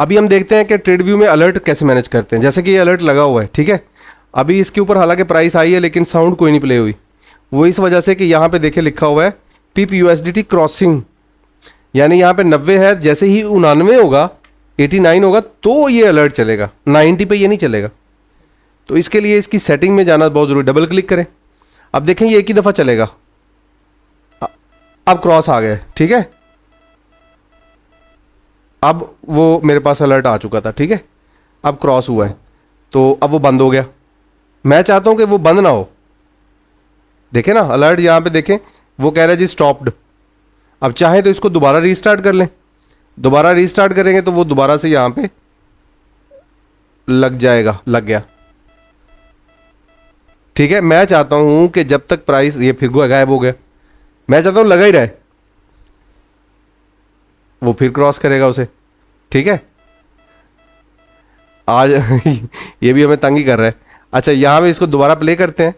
अभी हम देखते हैं कि ट्रेड व्यू में अलर्ट कैसे मैनेज करते हैं जैसे कि ये अलर्ट लगा हुआ है ठीक है अभी इसके ऊपर हालांकि प्राइस आई है लेकिन साउंड कोई नहीं प्ले हुई वो इस वजह से कि यहाँ पे देखे लिखा हुआ है पिप यू क्रॉसिंग यानी यहाँ पे नब्बे है जैसे ही उनानवे होगा एटी नाइन होगा तो ये अलर्ट चलेगा नाइन्टी पे ये नहीं चलेगा तो इसके लिए इसकी सेटिंग में जाना बहुत ज़रूरी डबल क्लिक करें अब देखें ये एक ही दफ़ा चलेगा अब क्रॉस आ गया ठीक है अब वो मेरे पास अलर्ट आ चुका था ठीक है अब क्रॉस हुआ है तो अब वो बंद हो गया मैं चाहता हूँ कि वो बंद ना हो देखें ना अलर्ट यहाँ पे देखें वो कह रहा है जी स्टॉप्ड अब चाहें तो इसको दोबारा रीस्टार्ट कर लें दोबारा रीस्टार्ट करेंगे तो वो दोबारा से यहाँ पे लग जाएगा लग गया ठीक है मैं चाहता हूँ कि जब तक प्राइस ये फिर गायब हो गया मैं चाहता हूँ लगा ही रहे वो फिर क्रॉस करेगा उसे ठीक है आज ये भी हमें तंग ही कर रहा है अच्छा यहाँ पे इसको दोबारा प्ले करते हैं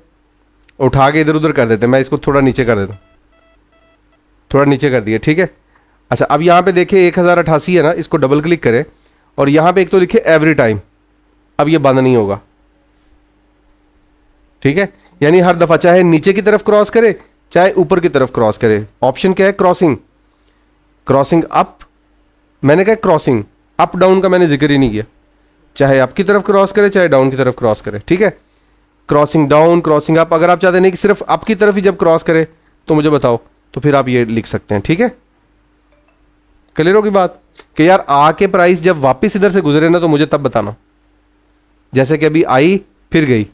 उठा के इधर उधर कर देते हैं मैं इसको थोड़ा नीचे कर देता हूँ थोड़ा नीचे कर दिया ठीक है अच्छा अब यहाँ पे देखिए एक हज़ार अठासी है ना इसको डबल क्लिक करें और यहाँ पे एक तो लिखे एवरी टाइम अब ये बंद नहीं होगा ठीक है यानी हर दफ़ा चाहे नीचे की तरफ क्रॉस करे चाहे ऊपर की तरफ क्रॉस करे ऑप्शन क्या है क्रॉसिंग क्रॉसिंग अप मैंने कहा क्रॉसिंग अप डाउन का मैंने जिक्र ही नहीं किया चाहे अप की तरफ क्रॉस करे चाहे डाउन की तरफ क्रॉस करे ठीक है क्रॉसिंग डाउन क्रॉसिंग अप अगर आप चाहते नहीं कि सिर्फ अप की तरफ ही जब क्रॉस करे तो मुझे बताओ तो फिर आप ये लिख सकते हैं ठीक है क्लियर होगी बात कि यार आ के प्राइस जब वापस इधर से गुजरे ना तो मुझे तब बताना जैसे कि अभी आई फिर गई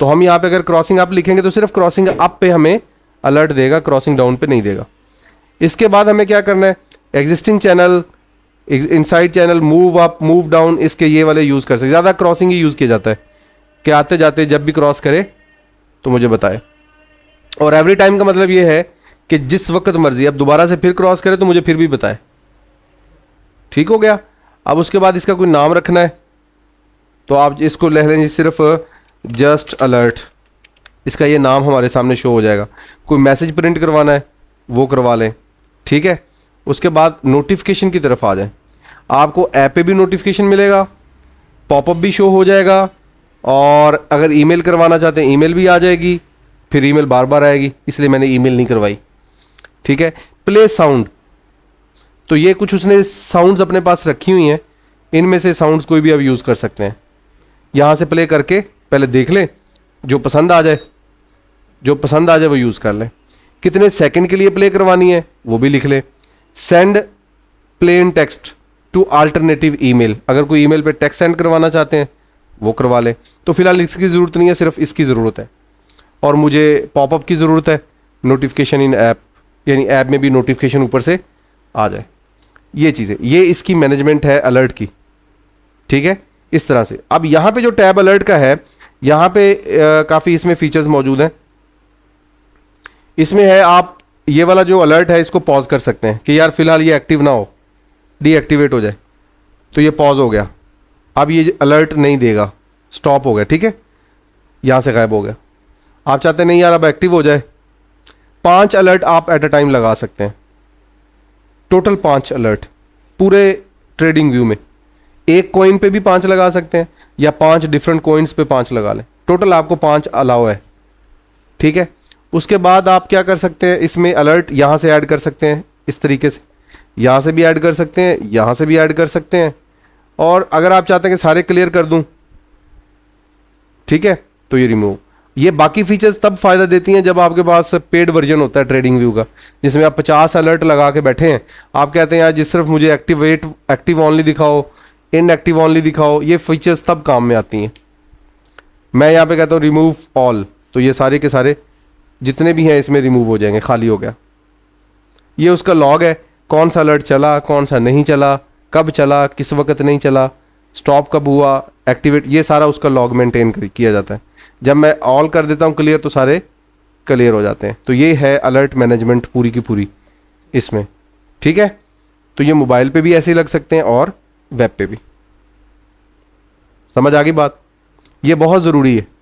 तो हम यहां पे अगर क्रॉसिंग अप लिखेंगे तो सिर्फ क्रॉसिंग अप पे हमें अलर्ट देगा क्रॉसिंग डाउन पे नहीं देगा इसके बाद हमें क्या करना है existing channel inside channel move up move down इसके ये वाले यूज़ कर सकते ज़्यादा क्रॉसिंग ही यूज़ किया जाता है कि आते जाते जब भी क्रॉस करे तो मुझे बताए और एवरी टाइम का मतलब ये है कि जिस वक्त मर्जी अब दोबारा से फिर क्रॉस करे तो मुझे फिर भी बताए ठीक हो गया अब उसके बाद इसका कोई नाम रखना है तो आप इसको लह लेंगे सिर्फ जस्ट अलर्ट इसका ये नाम हमारे सामने शो हो जाएगा कोई मैसेज प्रिंट करवाना है वो करवा लें ठीक है उसके बाद नोटिफिकेशन की तरफ आ जाए आपको ऐप पे भी नोटिफिकेशन मिलेगा पॉपअप भी शो हो जाएगा और अगर ईमेल करवाना चाहते हैं ईमेल भी आ जाएगी फिर ईमेल बार बार आएगी इसलिए मैंने ईमेल नहीं करवाई ठीक है प्ले साउंड तो ये कुछ उसने साउंड्स अपने पास रखी हुई हैं इनमें से साउंड्स कोई भी आप यूज़ कर सकते हैं यहाँ से प्ले करके पहले देख लें जो पसंद आ जाए जो पसंद आ जाए वो यूज़ कर लें कितने सेकंड के लिए प्ले करवानी है वो भी लिख ले send plain text to alternative email अगर कोई ईमेल पे टेक्स्ट सेंड करवाना चाहते हैं वो करवा लें तो फिलहाल इसकी ज़रूरत नहीं है सिर्फ इसकी ज़रूरत है और मुझे पॉपअप की ज़रूरत है नोटिफिकेशन इन ऐप यानी ऐप में भी नोटिफिकेशन ऊपर से आ जाए ये चीज़ें ये इसकी मैनेजमेंट है अलर्ट की ठीक है इस तरह से अब यहाँ पे जो टैब अलर्ट का है यहाँ पे काफ़ी इसमें फीचर्स मौजूद हैं इसमें है आप ये वाला जो अलर्ट है इसको पॉज कर सकते हैं कि यार फिलहाल ये एक्टिव ना हो डीएक्टिवेट हो जाए तो ये पॉज हो गया अब ये अलर्ट नहीं देगा स्टॉप हो गया ठीक है यहाँ से गायब हो गया आप चाहते नहीं यार अब एक्टिव हो जाए पांच अलर्ट आप एट अ टाइम लगा सकते हैं टोटल पांच अलर्ट पूरे ट्रेडिंग व्यू में एक कॉइन पे भी पांच लगा सकते हैं या पांच डिफरेंट कॉइन्स पे पांच लगा लें टोटल आपको पांच अलाव है ठीक है उसके बाद आप क्या कर सकते हैं इसमें अलर्ट यहाँ से ऐड कर सकते हैं इस तरीके से यहाँ से भी ऐड कर सकते हैं यहाँ से भी ऐड कर सकते हैं और अगर आप चाहते हैं कि सारे क्लियर कर दूँ ठीक है तो ये रिमूव ये बाकी फीचर्स तब फ़ायदा देती हैं जब आपके पास पेड वर्जन होता है ट्रेडिंग व्यू का जिसमें आप 50 अलर्ट लगा के बैठे हैं आप कहते हैं यार जिस सिर्फ मुझे एक्टिवेट एक्टिव ऑनली दिखाओ इन एक्टिव ऑनली दिखाओ ये फीचर्स तब काम में आती हैं मैं यहाँ पे कहता हूँ रिमूव ऑल तो ये सारे के सारे जितने भी हैं इसमें रिमूव हो जाएंगे खाली हो गया ये उसका लॉग है कौन सा अलर्ट चला कौन सा नहीं चला कब चला किस वक्त नहीं चला स्टॉप कब हुआ एक्टिवेट ये सारा उसका लॉग मेंटेन किया जाता है जब मैं ऑल कर देता हूँ क्लियर तो सारे क्लियर हो जाते हैं तो ये है अलर्ट मैनेजमेंट पूरी की पूरी इसमें ठीक है तो ये मोबाइल पे भी ऐसे ही लग सकते हैं और वेब पे भी समझ आ गई बात ये बहुत ज़रूरी है